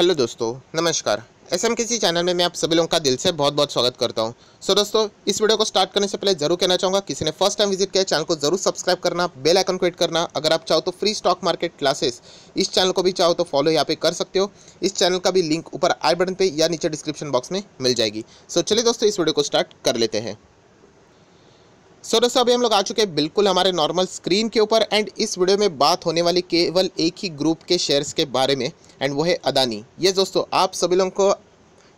hello दोस्तों नमस्कार S M किसी चैनल में मैं आप सभी लोगों का दिल से बहुत बहुत स्वागत करता हूं सो so, दोस्तों इस वीडियो को स्टार्ट करने से पहले जरूर कहना चाहूँगा किसी ने फर्स्ट टाइम विजिट किया चैनल को जरूर सब्सक्राइब करना बेल आइकन क्लिक करना अगर आप चाहो तो फ्री स्टॉक मार्केट क्लासेस इस चैनल को भी चाहो तो फॉलो यहाँ पे कर सकते हो इस चैनल का भी लिंक ऊपर आई बटन पर या नीचे डिस्क्रिप्शन बॉक्स में मिल जाएगी सो so, चलिए दोस्तों इस वीडियो को स्टार्ट कर लेते हैं सो so, दोस्तों अभी हम लोग आ चुके हैं बिल्कुल हमारे नॉर्मल स्क्रीन के ऊपर एंड इस वीडियो में बात होने वाली केवल एक ही ग्रुप के शेयर्स के बारे में एंड वो है अदानी ये दोस्तों आप सभी लोगों को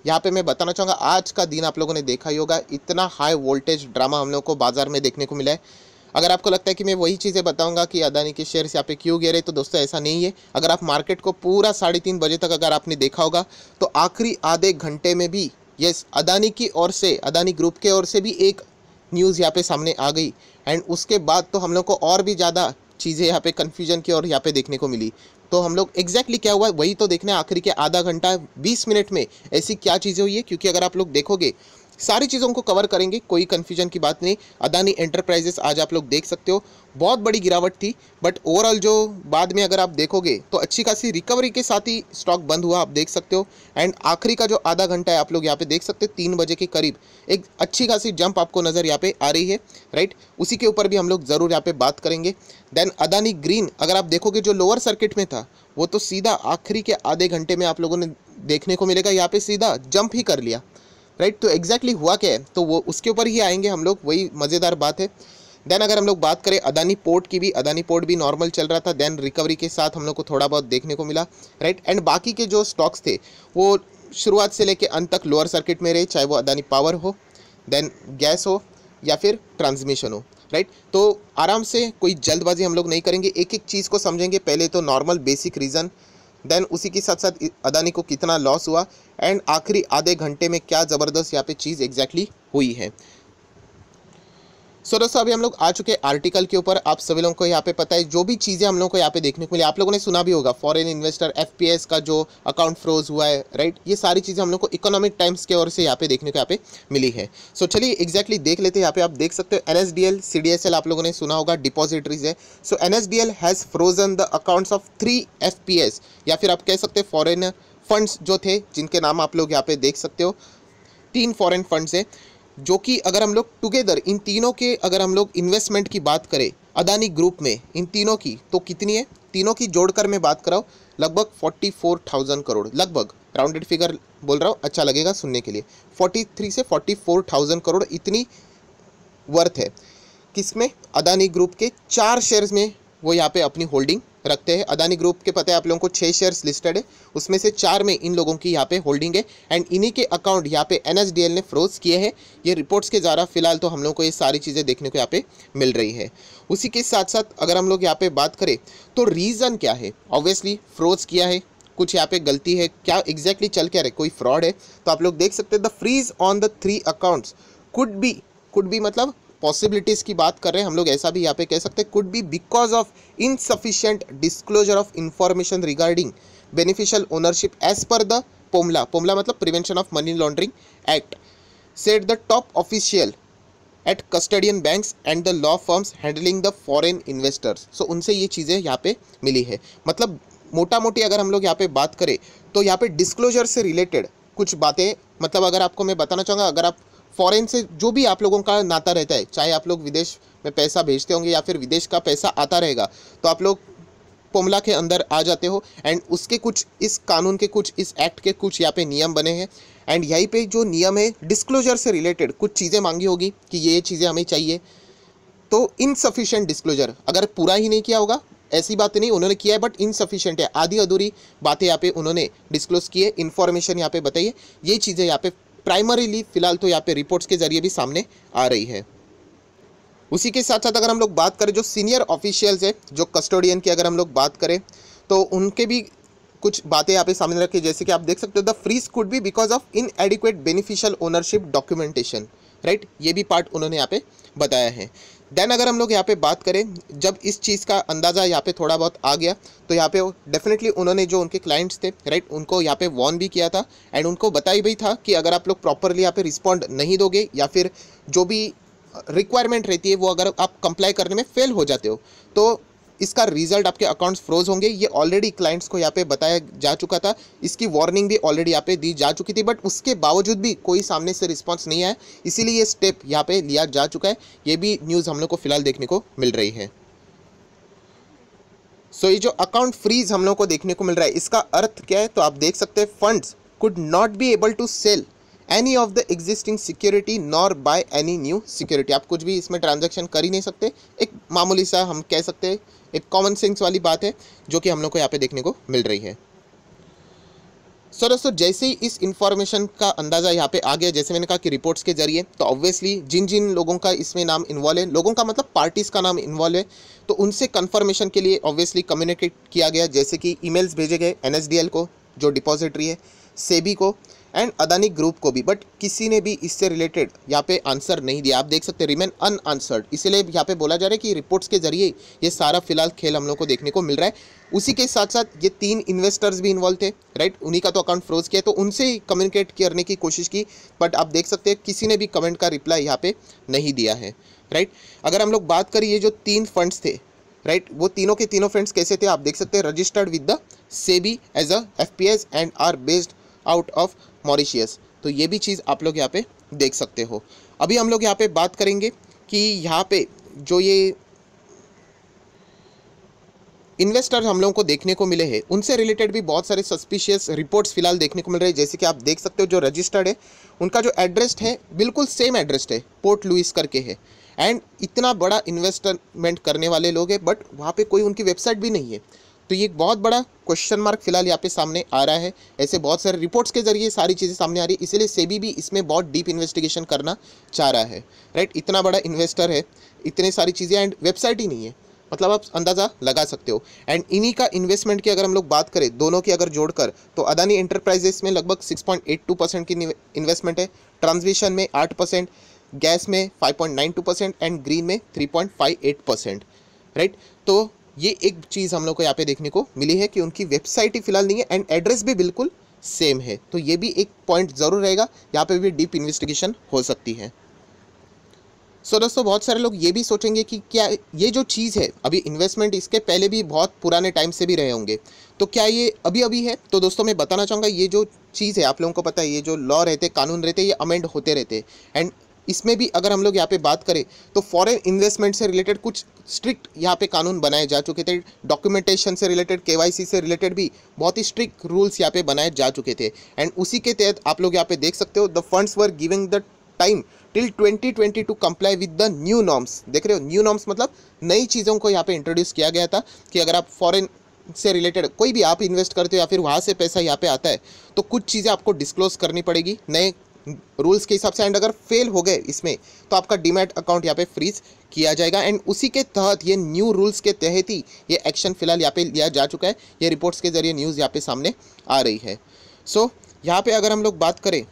यहाँ पे मैं बताना चाहूँगा आज का दिन आप लोगों ने देखा ही होगा इतना हाई वोल्टेज ड्रामा हम लोग को बाजार में देखने को मिला है अगर आपको लगता है कि मैं वही चीज़ें बताऊंगा कि अदानी के शेयर्स यहाँ पे क्यों गिर रहे तो दोस्तों ऐसा नहीं है अगर आप मार्केट को पूरा साढ़े तीन बजे तक अगर आपने देखा होगा तो आखिरी आधे घंटे में भी यस अदानी की ओर से अदानी ग्रुप के ओर से भी एक न्यूज़ यहाँ पे सामने आ गई एंड उसके बाद तो हम लोग को और भी ज़्यादा चीज़ें यहाँ पे कन्फ्यूजन की और यहाँ पे देखने को मिली तो हम लोग एग्जैक्टली क्या हुआ वही तो देखने आखिरी के आधा घंटा बीस मिनट में ऐसी क्या चीज़ें हुई है क्योंकि अगर आप लोग देखोगे सारी चीज़ों को कवर करेंगे कोई कन्फ्यूजन की बात नहीं अदानी एंटरप्राइजेस आज आप लोग देख सकते हो बहुत बड़ी गिरावट थी बट ओवरऑल जो बाद में अगर आप देखोगे तो अच्छी खासी रिकवरी के साथ ही स्टॉक बंद हुआ आप देख सकते हो एंड आखिरी का जो आधा घंटा है आप लोग यहाँ पे देख सकते हो तीन बजे के करीब एक अच्छी खासी जंप आपको नज़र यहाँ पे आ रही है राइट उसी के ऊपर भी हम लोग ज़रूर यहाँ पे बात करेंगे देन अदानी ग्रीन अगर आप देखोगे जो लोअर सर्किट में था वो तो सीधा आखिरी के आधे घंटे में आप लोगों ने देखने को मिलेगा यहाँ पर सीधा जंप ही कर लिया राइट तो एग्जैक्टली हुआ क्या है तो वो उसके ऊपर ही आएंगे हम लोग वही मज़ेदार बात है देन अगर हम लोग बात करें अदानी पोर्ट की भी अदानी पोर्ट भी नॉर्मल चल रहा था देन रिकवरी के साथ हम लोग को थोड़ा बहुत देखने को मिला राइट एंड बाकी के जो स्टॉक्स थे वो शुरुआत से लेके अंत तक लोअर सर्किट में रहे चाहे वो अदानी पावर हो देन गैस हो या फिर ट्रांसमिशन हो राइट तो आराम से कोई जल्दबाजी हम लोग नहीं करेंगे एक एक चीज़ को समझेंगे पहले तो नॉर्मल बेसिक रीज़न देन उसी के साथ साथ अदानी को कितना लॉस हुआ एंड आखिरी आधे घंटे में क्या ज़बरदस्त यहाँ पे चीज़ एग्जैक्टली exactly हुई है सो दोस्तों अभी हम लोग आ चुके हैं आर्टिकल के ऊपर आप सभी लोगों को यहाँ पे पता है जो भी चीज़ें हम लोगों को यहाँ पे देखने को मिली आप लोगों ने सुना भी होगा फॉरेन इन्वेस्टर एफपीएस का जो अकाउंट फ्रोज हुआ है राइट ये सारी चीज़ें हम लोग को इकोनॉमिक टाइम्स के ओर से यहाँ पे देखने को यहाँ पे मिली है सो चलिए एक्जैक्टली देख लेते हैं यहाँ पे आप देख सकते हो एन एस आप लोगों ने सुना होगा डिपॉजिटरीज है so N has frozen the accounts of three F या फिर आप कह सकते हो फॉरेन फंड्स जो थे जिनके नाम आप लोग यहाँ पे देख सकते हो तीन फॉरेन फंड्स है जो कि अगर हम लोग टुगेदर इन तीनों के अगर हम लोग इन्वेस्टमेंट की बात करें अदानी ग्रुप में इन तीनों की तो कितनी है तीनों की जोड़कर मैं बात कराऊँ लगभग फोर्टी फोर थाउजेंड करोड़ लगभग राउंडेड फिगर बोल रहा हूँ अच्छा लगेगा सुनने के लिए फोर्टी थ्री से फोर्टी फोर थाउजेंड करोड़ इतनी वर्थ है किसमें अदानी ग्रुप के चार शेयर्स में वो यहाँ पे अपनी होल्डिंग रखते हैं अदानी ग्रुप के पता है आप लोगों को छः शेयर्स लिस्टेड है उसमें से चार में इन लोगों की यहाँ पे होल्डिंग है एंड इन्हीं के अकाउंट यहाँ पे एनएचडीएल ने फ्रोज किए हैं ये रिपोर्ट्स के द्वारा फिलहाल तो हम लोग को ये सारी चीज़ें देखने को यहाँ पे मिल रही है उसी के साथ साथ अगर हम लोग यहाँ पे बात करें तो रीज़न क्या है ऑब्वियसली फ्रोज किया है कुछ यहाँ पे गलती है क्या एग्जैक्टली exactly चल क्या रहे कोई फ्रॉड है तो आप लोग देख सकते हैं the freeze on the three accounts could be could be मतलब पॉसिबिलिटीज़ की बात कर रहे हैं हम लोग ऐसा भी यहाँ पे कह सकते हैं could be because of insufficient disclosure of information regarding beneficial ownership as per the PMLA PMLA मतलब prevention of money laundering act set the top official at custodian banks and the law firms handling the foreign investors so उनसे ये चीज़ें यहाँ पे मिली है मतलब मोटा मोटी अगर हम लोग यहाँ पे बात करें तो यहाँ पे डिस्क्लोजर से रिलेटेड कुछ बातें मतलब अगर आपको मैं बताना चाहूँगा अगर आप फॉरेन से जो भी आप लोगों का नाता रहता है चाहे आप लोग विदेश में पैसा भेजते होंगे या फिर विदेश का पैसा आता रहेगा तो आप लोग पोमला के अंदर आ जाते हो एंड उसके कुछ इस कानून के कुछ इस एक्ट के कुछ यहाँ पे नियम बने हैं एंड यहीं पे जो नियम है डिस्क्लोजर से रिलेटेड कुछ चीज़ें मांगी होगी कि ये चीज़ें हमें चाहिए तो इनसफिशेंट डिस्क्लोजर अगर पूरा ही नहीं किया होगा ऐसी बात नहीं उन्होंने किया है बट इनसफिशेंट है आधी अधूरी बातें यहाँ पे उन्होंने डिस्क्लोज किए इन्फॉर्मेशन यहाँ पे बताइए ये चीज़ें यहाँ पे प्राइमरीली फिलहाल तो यहाँ पे रिपोर्ट्स के जरिए भी सामने आ रही है उसी के साथ साथ अगर हम लोग बात करें जो सीनियर ऑफिशियल्स है जो कस्टोडियन की अगर हम लोग बात करें तो उनके भी कुछ बातें यहाँ पे सामने रखी जैसे कि आप देख सकते हो द फ्रीज कुड भी because of inadequate beneficial ownership documentation right ये भी पार्ट उन्होंने यहाँ पे बताया है देन अगर हम लोग यहाँ पे बात करें जब इस चीज़ का अंदाज़ा यहाँ पे थोड़ा बहुत आ गया तो यहाँ पे डेफिनेटली उन्होंने जो उनके क्लाइंट्स थे राइट उनको यहाँ पे वॉर्न भी किया था एंड उनको बताई भी था कि अगर आप लोग प्रॉपरली यहाँ पे रिस्पॉन्ड नहीं दोगे या फिर जो भी रिक्वायरमेंट रहती है वो अगर आप कंप्लाई करने में फेल हो जाते हो तो इसका रिजल्ट आपके अकाउंट्स फ्रोज होंगे ये ऑलरेडी क्लाइंट्स को यहाँ पे बताया जा चुका था इसकी वार्निंग भी ऑलरेडी यहाँ पे दी जा चुकी थी बट उसके बावजूद भी कोई सामने से रिस्पॉन्स नहीं आया इसीलिए ये स्टेप यहाँ पे लिया जा चुका है ये भी न्यूज़ हम लोग को फिलहाल देखने को मिल रही है सो so, ये जो अकाउंट फ्रीज हम लोग को देखने को मिल रहा है इसका अर्थ क्या है तो आप देख सकते हैं funds could not be able to sell any of the existing security nor buy any new security आप कुछ भी इसमें ट्रांजेक्शन कर ही नहीं सकते एक मामूली सा हम कह सकते हैं एक कॉमन सेंस वाली बात है जो कि हम लोग को यहाँ पे देखने को मिल रही है सो दोस्तों जैसे ही इस इन्फॉर्मेशन का अंदाज़ा यहाँ पे आ गया जैसे मैंने कहा कि रिपोर्ट्स के जरिए तो ऑब्वियसली जिन जिन लोगों का इसमें नाम इन्वॉल्व है लोगों का मतलब पार्टीज़ का नाम इन्वॉल्व है तो उनसे कन्फर्मेशन के लिए ऑब्वियसली कम्युनिकेट किया गया जैसे कि ई भेजे गए एन को जो डिपॉजिटरी है सेबी को एंड अदानी ग्रुप को भी बट किसी ने भी इससे रिलेटेड यहाँ पे आंसर नहीं दिया आप देख सकते रिमेन अन आंसर्ड इसलिए यहाँ पे बोला जा रहा है कि रिपोर्ट्स के जरिए ये सारा फिलहाल खेल हम लोग को देखने को मिल रहा है उसी के साथ साथ ये तीन इन्वेस्टर्स भी इन्वॉल्व थे राइट उन्हीं का तो अकाउंट फ्रोज किया तो उनसे ही कम्युनिकेट करने की कोशिश की बट आप देख सकते हैं किसी ने भी कमेंट का रिप्लाई यहाँ पर नहीं दिया है राइट अगर हम लोग बात करें ये जो तीन फंड्स थे राइट वो तीनों के तीनों फ्रेंड्स कैसे थे आप देख सकते हैं registered with the SEBI as a F and R based out of Mauritius तो ये भी चीज़ आप लोग यहाँ पे देख सकते हो अभी हम लोग यहाँ पे बात करेंगे कि यहाँ पे जो ये इन्वेस्टर हम लोगों को देखने को मिले हैं उनसे रिलेटेड भी बहुत सारे सस्पिशियस रिपोर्ट्स फिलहाल देखने को मिल रहे हैं जैसे कि आप देख सकते हो जो रजिस्टर्ड है उनका जो एड्रेस है बिल्कुल सेम एड्रेस है पोर्ट लुइस करके है एंड इतना बड़ा इन्वेस्टमेंट करने वाले लोग हैं बट वहाँ पे कोई उनकी वेबसाइट भी नहीं है तो ये एक बहुत बड़ा क्वेश्चन मार्क फिलहाल यहाँ पे सामने आ रहा है ऐसे बहुत सारे रिपोर्ट्स के जरिए सारी चीज़ें सामने आ रही है इसीलिए सेबी भी इसमें बहुत डीप इन्वेस्टिगेशन करना चाह रहा है राइट इतना बड़ा इन्वेस्टर है इतने सारी चीज़ें एंड वेबसाइट ही नहीं है मतलब आप अंदाज़ा लगा सकते हो एंड इन्हीं का इन्वेस्टमेंट की अगर हम लोग बात करें दोनों की अगर जोड़कर तो अदानी एंटरप्राइजेस में लगभग 6.82 परसेंट की इन्वेस्टमेंट है ट्रांसमिशन में 8 परसेंट गैस में 5.92 परसेंट एंड ग्रीन में 3.58 परसेंट राइट तो ये एक चीज़ हम लोग को यहाँ पे देखने को मिली है कि उनकी वेबसाइट ही फिलहाल नहीं है एंड एड्रेस भी बिल्कुल सेम है तो ये भी एक पॉइंट ज़रूर रहेगा यहाँ पे भी डीप इन्वेस्टिगेशन हो सकती है सो so, दोस्तों बहुत सारे लोग ये भी सोचेंगे कि क्या ये जो चीज़ है अभी इन्वेस्टमेंट इसके पहले भी बहुत पुराने टाइम से भी रहे होंगे तो क्या ये अभी अभी है तो दोस्तों मैं बताना चाहूँगा ये जो चीज़ है आप लोगों को पता है ये जो लॉ रहते कानून रहते ये अमेंड होते रहते एंड इसमें भी अगर हम लोग यहाँ पे बात करें तो फॉरेन इन्वेस्टमेंट से रिलेटेड कुछ स्ट्रिक्ट यहाँ पे कानून बनाए जा चुके थे डॉक्यूमेंटेशन से रिलेटेड केवाईसी से रिलेटेड भी बहुत ही स्ट्रिक्ट रूल्स यहाँ पे बनाए जा चुके थे एंड उसी के तहत आप लोग यहाँ पे देख सकते हो the funds were giving the time till 2020 to comply with the new norms देख रहे हो न्यू नॉर्म्स मतलब नई चीज़ों को यहाँ पे इंट्रोड्यूस किया गया था कि अगर आप फॉरन से रिलेटेड कोई भी आप इन्वेस्ट करते हो या फिर वहाँ से पैसा यहाँ पे आता है तो कुछ चीज़ें आपको डिस्क्लोज करनी पड़ेगी नए रूल्स के हिसाब से एंड अगर फेल हो गए इसमें तो आपका डीमेट अकाउंट यहाँ पे फ्रीज किया जाएगा एंड उसी के तहत ये न्यू रूल्स के तहत ही ये एक्शन फिलहाल यहाँ पे लिया जा चुका है ये रिपोर्ट्स के जरिए न्यूज़ यहाँ पे सामने आ रही है सो so, यहाँ पे अगर हम लोग बात करें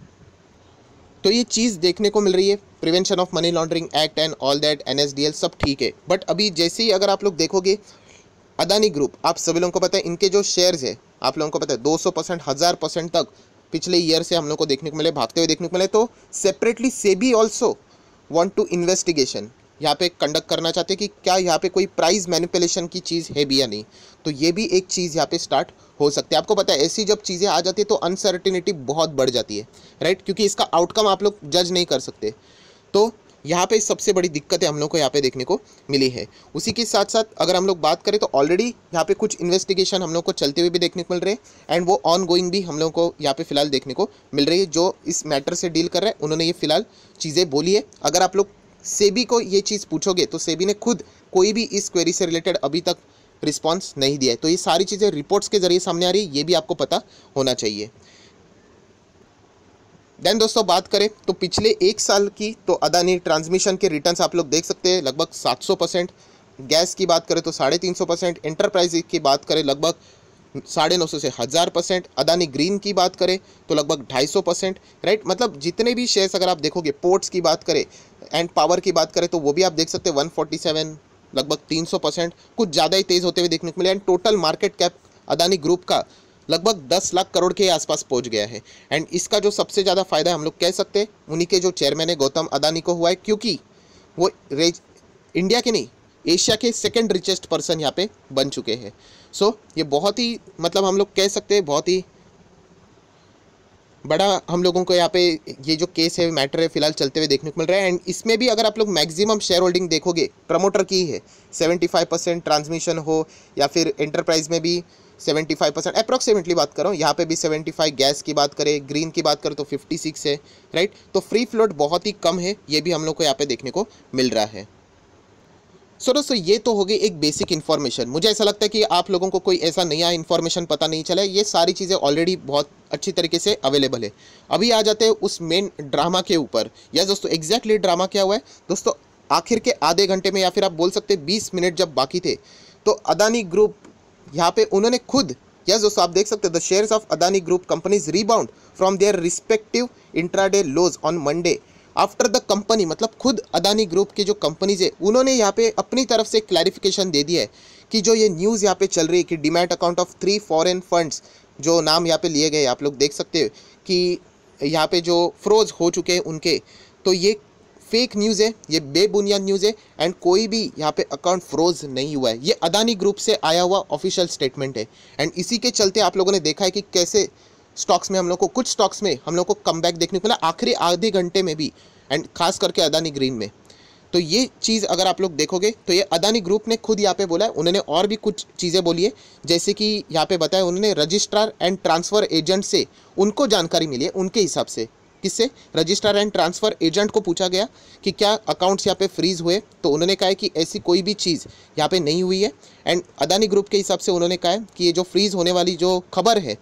तो ये चीज़ देखने को मिल रही है prevention of money laundering act and all that एन सब ठीक है बट अभी जैसे ही अगर आप लोग देखोगे अदानी ग्रुप आप सभी लोगों को पता है इनके जो शेयर्स है आप लोगों को पता है सौ परसेंट हज़ार परसेंट तक पिछले ईयर से हम लोग को देखने को मिले भागते हुए देखने को मिले तो सेपरेटली से we also want to investigation यहाँ पे कंडक्ट करना चाहते हैं कि क्या यहाँ पे कोई प्राइस मैनिपुलेशन की चीज़ है भी या नहीं तो ये भी एक चीज़ यहाँ पे स्टार्ट हो सकती है आपको पता है ऐसी जब चीज़ें आ जाती है तो अनसर्टिनिटी बहुत बढ़ जाती है राइट क्योंकि इसका आउटकम आप लोग जज नहीं कर सकते तो यहाँ पे सबसे बड़ी दिक्कतें हम लोग को यहाँ पे देखने को मिली है उसी के साथ साथ अगर हम लोग बात करें तो ऑलरेडी यहाँ पे कुछ इन्वेस्टिगेशन हम लोग को चलते हुए भी देखने को मिल रहे हैं एंड वो ऑन गोइंग भी हम लोग को यहाँ पे फिलहाल देखने को मिल रही है जो इस मैटर से डील कर रहे हैं उन्होंने ये फिलहाल चीज़ें बोली है अगर आप लोग सेबी को ये चीज़ पूछोगे तो सेबी ने खुद कोई भी इस क्वेरी से रिलेटेड अभी तक रिस्पॉन्स नहीं दिया है तो ये सारी चीज़ें रिपोर्ट्स के ज़रिए सामने आ रही है ये भी आपको पता होना चाहिए देन दोस्तों बात करें तो पिछले एक साल की तो अदानी ट्रांसमिशन के रिटर्न्स आप लोग देख सकते हैं लगभग 700 परसेंट गैस की बात करें तो साढ़े तीन सौ परसेंट इंटरप्राइज की बात करें लगभग साढ़े नौ सौ से हज़ार परसेंट अदानी ग्रीन की बात करें तो लगभग ढाई सौ परसेंट राइट मतलब जितने भी शेयर्स अगर आप देखोगे पोर्ट्स की बात करें एंड पावर की बात करें तो वो भी आप देख सकते हैं वन फोर्टी सेवन लगभग तीन सौ परसेंट कुछ ज़्यादा ही तेज़ होते हुए देखने को मिले and total market cap Adani group का लगभग 10 लाख करोड़ के आसपास पहुंच गया है एंड इसका जो सबसे ज़्यादा फायदा हम लोग कह सकते हैं उन्हीं के जो चेयरमैन है गौतम अदानी को हुआ है क्योंकि वो रेज इंडिया के नहीं एशिया के सेकेंड रिचेस्ट पर्सन यहाँ पे बन चुके हैं सो so, ये बहुत ही मतलब हम लोग कह सकते हैं बहुत ही बड़ा हम लोगों को यहाँ पे ये जो केस है मैटर है फिलहाल चलते हुए देखने को मिल रहा है एंड इसमें भी अगर आप लोग मैक्सिमम शेयर होल्डिंग देखोगे प्रमोटर की है सेवेंटी फाइव परसेंट ट्रांसमिशन हो या फिर एंटरप्राइज में भी सेवेंटी फाइव परसेंट अप्रॉक्सीमेटली बात करो यहाँ पे भी सेवेंटी फाइव गैस की बात करें ग्रीन की बात करें तो फिफ्टी सिक्स है राइट तो फ्री फ्लोट बहुत ही कम है ये भी हम लोग को यहाँ पे देखने को मिल रहा है सो दोस्तों ये तो हो गई एक बेसिक इन्फॉर्मेशन मुझे ऐसा लगता है कि आप लोगों को कोई ऐसा नया इन्फॉर्मेशन पता नहीं चला ये सारी चीज़ें ऑलरेडी बहुत अच्छी तरीके से अवेलेबल है अभी आ जाते हैं उस मेन ड्रामा के ऊपर या दोस्तों एग्जैक्टली ड्रामा क्या हुआ है दोस्तों आखिर के आधे घंटे में या फिर आप बोल सकते हैं बीस मिनट जब बाकी थे तो अदानी ग्रुप यहाँ पे उन्होंने खुद यस yes, दोस्तों आप देख सकते हो the shares of Adani group companies rebound from their respective intraday lows on Monday after the company मतलब खुद अदानी ग्रुप की जो कंपनीज है उन्होंने यहाँ पे अपनी तरफ से क्लैरिफिकेशन दे दिया है कि जो ये न्यूज़ यहाँ पे चल रही है कि demat account of three foreign funds जो नाम यहाँ पे लिए गए आप लोग देख सकते हो कि यहाँ पे जो फ्रोज हो चुके हैं उनके तो ये फेक न्यूज़ है ये बेबुनियाद न्यूज़ है एंड कोई भी यहाँ पे अकाउंट फ्रोज नहीं हुआ है ये अदानी ग्रुप से आया हुआ ऑफिशियल स्टेटमेंट है एंड इसी के चलते आप लोगों ने देखा है कि कैसे स्टॉक्स में हम लोग को कुछ स्टॉक्स में हम लोग को कम देखने को मिला आखिरी आधे घंटे में भी एंड खास करके अदानी ग्रीन में तो ये चीज़ अगर आप लोग देखोगे तो ये अदानी ग्रुप ने खुद यहाँ पे बोला है उन्होंने और भी कुछ चीज़ें बोली है जैसे कि यहाँ पे बताया उन्होंने रजिस्ट्रार एंड ट्रांसफ़र एजेंट से उनको जानकारी मिली है उनके हिसाब से किससे रजिस्ट्रार एंड ट्रांसफ़र एजेंट को पूछा गया कि क्या अकाउंट्स यहाँ पे फ्रीज़ हुए तो उन्होंने कहा कि ऐसी कोई भी चीज़ यहाँ पे नहीं हुई है एंड अदानी ग्रुप के हिसाब से उन्होंने कहा कि ये जो फ्रीज़ होने वाली जो खबर है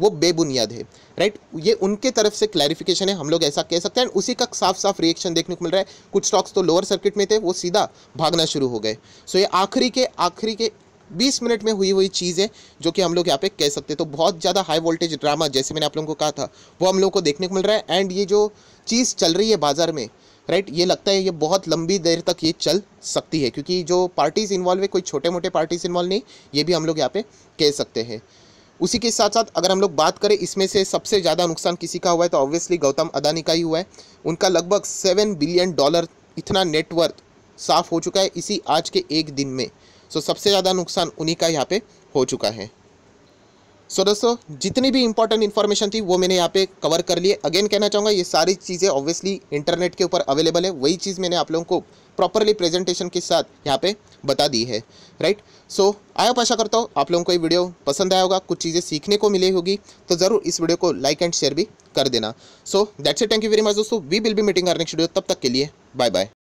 वो बेबुनियाद है राइट ये उनके तरफ से क्लैरिफिकेशन है हम लोग ऐसा कह सकते हैं उसी का साफ साफ रिएक्शन देखने को मिल रहा है कुछ स्टॉक्स तो लोअर सर्किट में थे वो सीधा भागना शुरू हो गए सो so ये आखिरी के आखिरी के बीस मिनट में हुई हुई चीज़ है जो कि हम लोग यहाँ पे कह सकते हैं तो बहुत ज़्यादा हाई वोल्टेज ड्रामा जैसे मैंने आप लोगों को कहा था वो हम लोगों को देखने को मिल रहा है एंड ये जो चीज़ चल रही है बाज़ार में राइट ये लगता है ये बहुत लंबी देर तक ये चल सकती है क्योंकि जो पार्टीज़ इन्वॉल्व है कोई छोटे मोटे पार्टीज़ इन्वॉल्व नहीं ये भी हम लोग यहाँ पे कह सकते हैं उसी के साथ साथ अगर हम लोग बात करें इसमें से सबसे ज़्यादा नुकसान किसी का हुआ है तो ऑब्वियसली गौतम अदानी का ही हुआ है उनका लगभग सेवन बिलियन डॉलर इतना नेटवर्थ साफ़ हो चुका है इसी आज के एक दिन में सो सबसे ज़्यादा नुकसान उन्हीं का यहाँ पे हो चुका है सो दोस्तों जितनी भी इंपॉर्टेंट इन्फॉर्मेशन थी वो मैंने यहाँ पे कवर कर लिए अगेन कहना चाहूँगा ये सारी चीज़ें ऑब्वियसली इंटरनेट के ऊपर अवेलेबल है वही चीज़ मैंने आप लोगों को प्रॉपरली प्रेजेंटेशन के साथ यहाँ पे बता दी है राइट सो आया होप आशा करता हूँ आप लोगों को ये वीडियो पसंद आया होगा कुछ चीज़ें सीखने को मिली होगी तो ज़रूर इस वीडियो को लाइक एंड शेयर भी कर देना so that's it thank you very much दोस्तों we will be meeting our next video तब तक के लिए बाय बाय